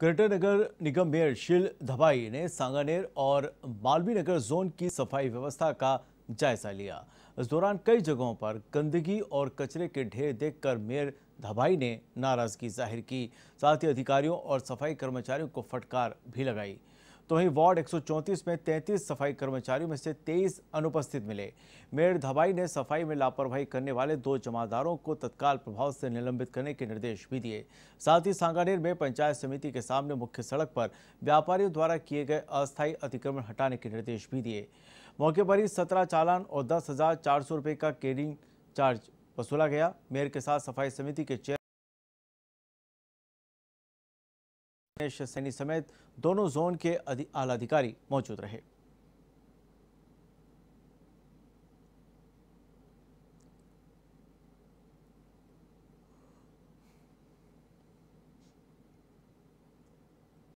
greater नगर निगम mayor शिल धबाई ने सांगानेर और मालवी नगर जोन की सफाई व्यवस्था का जायजा लिया इस दौरान कई जगहों पर गंदगी और कचरे के ढेर देखकर मेयर धबाई ने नाराजगी जाहिर की साथ ही अधिकारियों और सफाई कर्मचारियों को फटकार भी लगाई तो वहीं वार्ड 134 में 33 सफाई कर्मचारियों में से 23 अनुपस्थित मिले मेयर धबाई ने सफाई में लापरवाही करने वाले दो जमादारों को तत्काल प्रभाव से निलंबित करने के निर्देश भी दिए साथ ही सांगानेर में पंचायत समिति के सामने मुख्य सड़क पर व्यापारियों द्वारा किए गए अस्थायी अतिक्रमण हटाने के निर्देश भी दिए मौके पर ही सत्रह चालान और दस हजार चार सौ का केरिंग चार्ज वसूला गया मेयर के साथ सफाई समिति के चेयर सैनी समेत दोनों जोन के आला अधिकारी मौजूद रहे